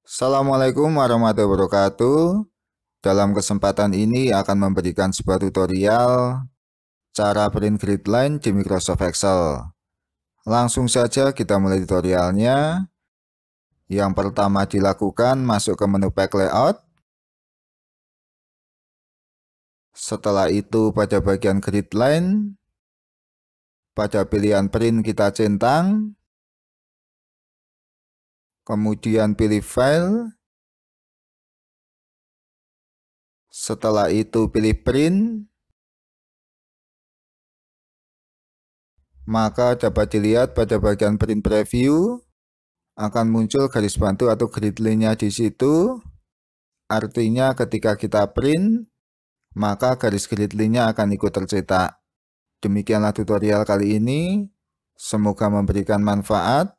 Assalamualaikum warahmatullahi wabarakatuh. Dalam kesempatan ini akan memberikan sebuah tutorial cara print grid line di Microsoft Excel. Langsung saja kita mulai tutorialnya. Yang pertama dilakukan masuk ke menu pack layout. Setelah itu pada bagian grid line, pada pilihan print kita centang, kemudian pilih file, setelah itu pilih print, maka dapat dilihat pada bagian print preview akan muncul garis bantu atau grid line-nya di situ. Artinya ketika kita print, maka garis grid line-nya akan ikut tercetak. Demikianlah tutorial kali ini. Semoga memberikan manfaat.